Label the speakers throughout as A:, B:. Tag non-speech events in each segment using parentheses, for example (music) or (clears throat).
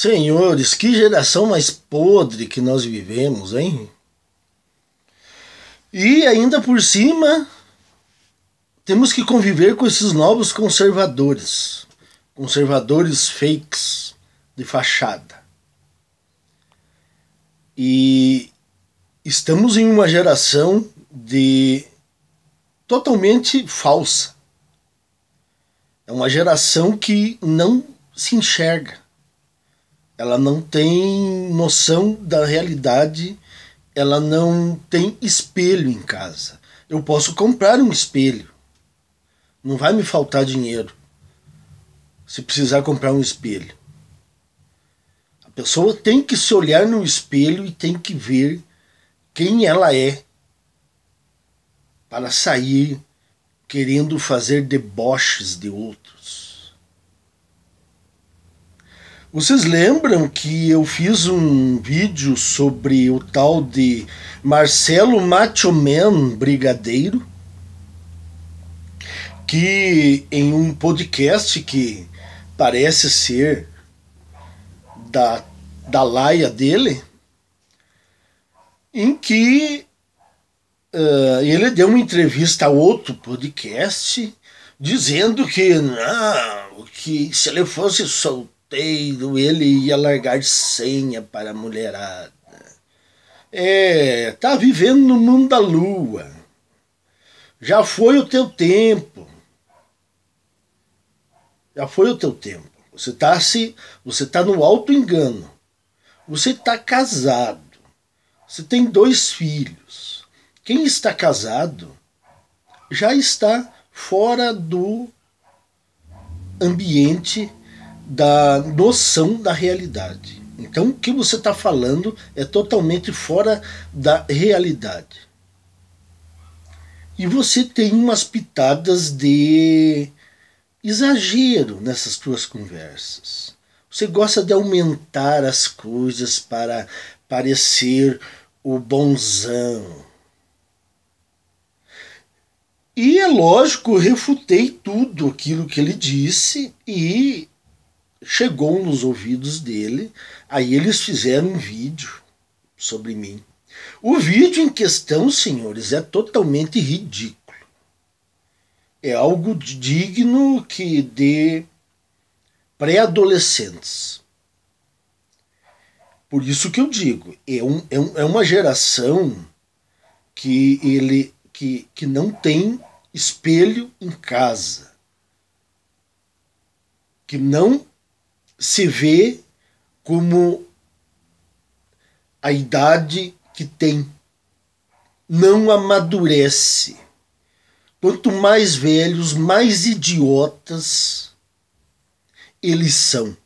A: Senhores, que geração mais podre que nós vivemos, hein? E ainda por cima, temos que conviver com esses novos conservadores, conservadores fakes de fachada. E estamos em uma geração de totalmente falsa. É uma geração que não se enxerga ela não tem noção da realidade, ela não tem espelho em casa. Eu posso comprar um espelho. Não vai me faltar dinheiro se precisar comprar um espelho. A pessoa tem que se olhar no espelho e tem que ver quem ela é para sair querendo fazer deboches de outro Vocês lembram que eu fiz um vídeo sobre o tal de Marcelo Macho Man Brigadeiro? Que em um podcast que parece ser da, da laia dele, em que uh, ele deu uma entrevista a outro podcast dizendo que não, que se ele fosse soltar solteiro, ele ia largar senha para a mulherada. É, tá vivendo no mundo da lua. Já foi o teu tempo. Já foi o teu tempo. Você tá se, você tá no alto engano. Você está casado. Você tem dois filhos. Quem está casado já está fora do ambiente da noção da realidade. Então, o que você está falando é totalmente fora da realidade. E você tem umas pitadas de exagero nessas suas conversas. Você gosta de aumentar as coisas para parecer o bonzão. E é lógico, refutei tudo aquilo que ele disse e chegou nos ouvidos dele, aí eles fizeram um vídeo sobre mim. O vídeo em questão, senhores, é totalmente ridículo. É algo digno que de pré-adolescentes. Por isso que eu digo, é, um, é, um, é uma geração que ele que, que não tem espelho em casa, que não se vê como a idade que tem. Não amadurece. Quanto mais velhos, mais idiotas eles são.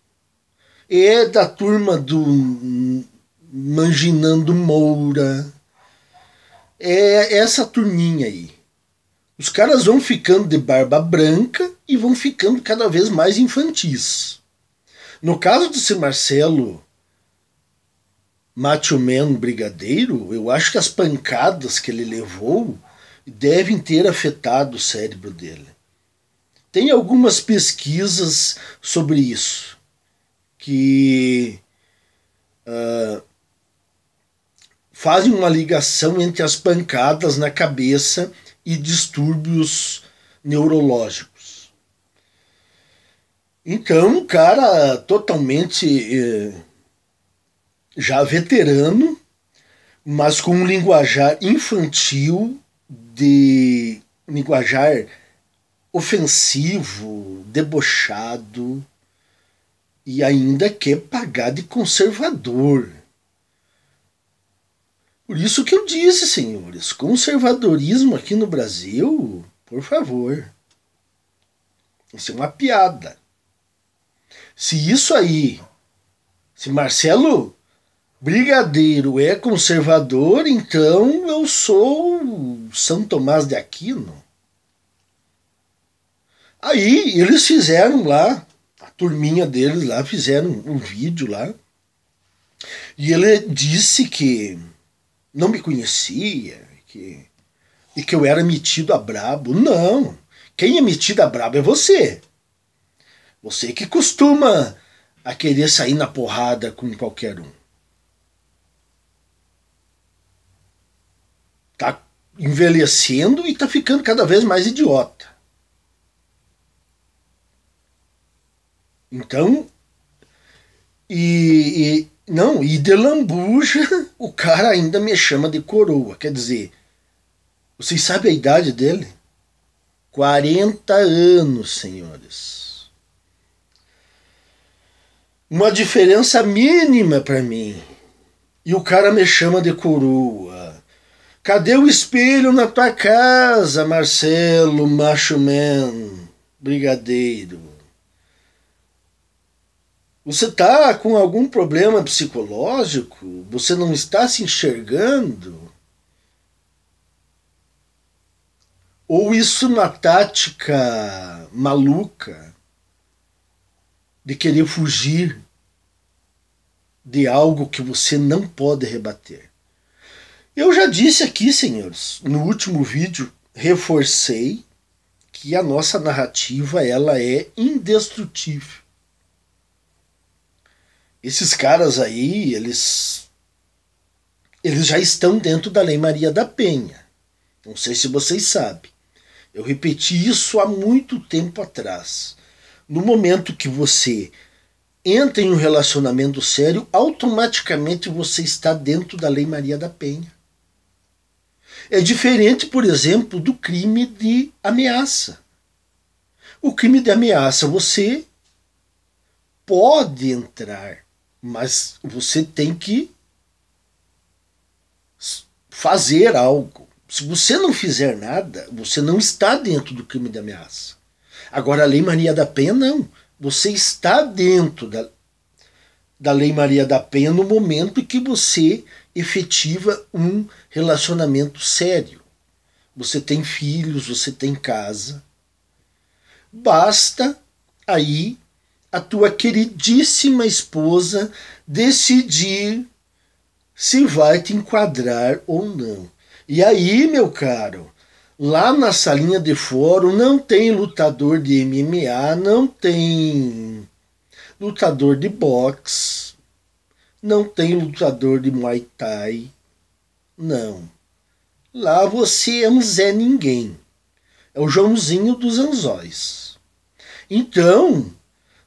A: É da turma do Manginando Moura. É essa turminha aí. Os caras vão ficando de barba branca e vão ficando cada vez mais infantis. No caso do Sr. Marcelo Macho Man Brigadeiro, eu acho que as pancadas que ele levou devem ter afetado o cérebro dele. Tem algumas pesquisas sobre isso que uh, fazem uma ligação entre as pancadas na cabeça e distúrbios neurológicos. Então, um cara totalmente eh, já veterano, mas com um linguajar infantil, de linguajar ofensivo, debochado, e ainda quer pagar de conservador. Por isso que eu disse, senhores, conservadorismo aqui no Brasil, por favor. Isso é uma piada. Se isso aí, se Marcelo Brigadeiro é conservador, então eu sou São Tomás de Aquino. Aí eles fizeram lá, a turminha deles lá fizeram um vídeo lá. E ele disse que não me conhecia, que e que eu era metido a brabo. Não. Quem é metido a brabo é você. Você que costuma a querer sair na porrada com qualquer um. Tá envelhecendo e tá ficando cada vez mais idiota. Então, e, e não, e de lambuja, o cara ainda me chama de coroa. Quer dizer, vocês sabem a idade dele? 40 anos, senhores uma diferença mínima para mim. E o cara me chama de coroa. Cadê o espelho na tua casa, Marcelo Macho Man, brigadeiro? Você tá com algum problema psicológico? Você não está se enxergando? Ou isso na tática maluca de querer fugir de algo que você não pode rebater. Eu já disse aqui, senhores, no último vídeo, reforcei que a nossa narrativa ela é indestrutível. Esses caras aí, eles eles já estão dentro da Lei Maria da Penha. Não sei se vocês sabem. Eu repeti isso há muito tempo atrás. No momento que você entra em um relacionamento sério, automaticamente você está dentro da Lei Maria da Penha. É diferente, por exemplo, do crime de ameaça. O crime de ameaça você pode entrar, mas você tem que fazer algo. Se você não fizer nada, você não está dentro do crime de ameaça. Agora, a Lei Maria da Penha, não. Você está dentro da, da Lei Maria da Penha no momento que você efetiva um relacionamento sério. Você tem filhos, você tem casa. Basta aí a tua queridíssima esposa decidir se vai te enquadrar ou não. E aí, meu caro, Lá na salinha de fórum não tem lutador de MMA, não tem lutador de boxe, não tem lutador de Muay Thai. Não. Lá você é um Zé Ninguém. É o Joãozinho dos Anzóis. Então,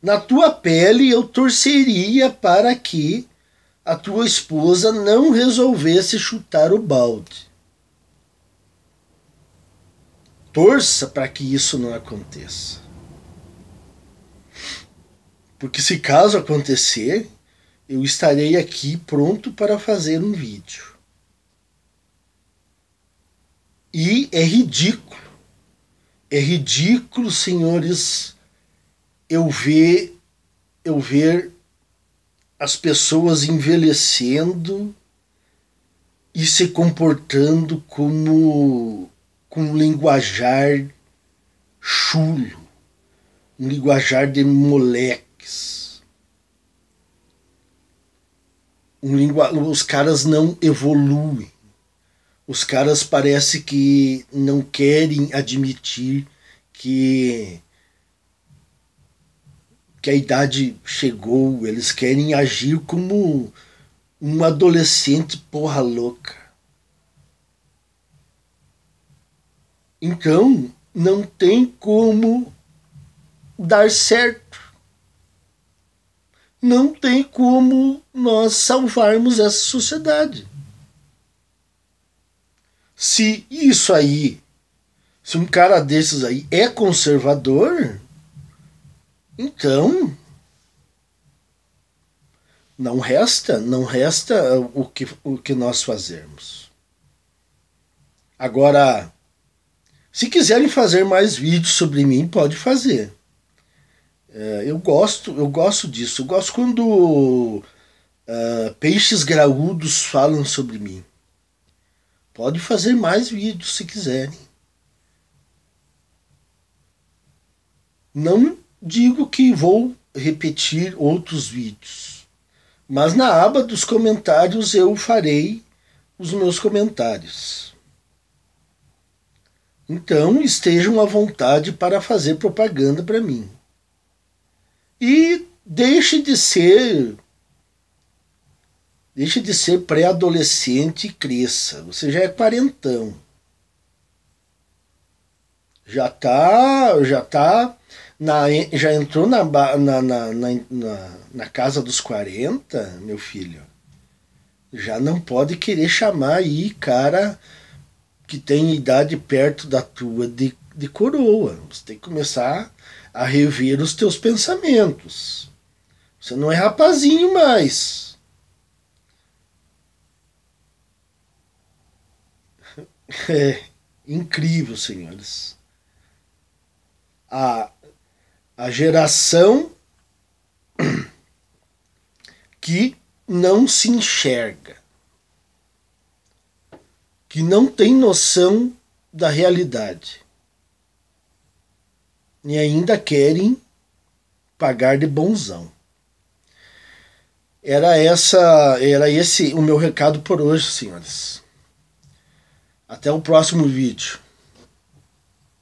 A: na tua pele eu torceria para que a tua esposa não resolvesse chutar o balde torça para que isso não aconteça. Porque se caso acontecer, eu estarei aqui pronto para fazer um vídeo. E é ridículo. É ridículo, senhores, eu ver eu ver as pessoas envelhecendo e se comportando como com um linguajar chulo, um linguajar de moleques. Um lingua... Os caras não evoluem. Os caras parece que não querem admitir que que a idade chegou, eles querem agir como um adolescente porra louca. Então, não tem como dar certo. Não tem como nós salvarmos essa sociedade. Se isso aí, se um cara desses aí é conservador, então não resta, não resta o que, o que nós fazermos. Agora, se quiserem fazer mais vídeos sobre mim, pode fazer. É, eu gosto, eu gosto disso. Eu gosto quando uh, peixes graúdos falam sobre mim. Pode fazer mais vídeos se quiserem. Não digo que vou repetir outros vídeos, mas na aba dos comentários eu farei os meus comentários. Então estejam à vontade para fazer propaganda para mim. E deixe de ser deixe de ser pré-adolescente e cresça. Você já é quarentão. Já tá, já tá na, já entrou na, na, na, na, na casa dos 40, meu filho. Já não pode querer chamar aí cara que tem idade perto da tua de, de coroa. Você tem que começar a rever os teus pensamentos. Você não é rapazinho mais. (laughs) É incrível, senhores. A, a geração (clears throat) que não se enxerga que não tem noção da realidade e ainda querem pagar de bonzão. Era essa, era esse o meu recado por hoje, senhores. Até o próximo vídeo.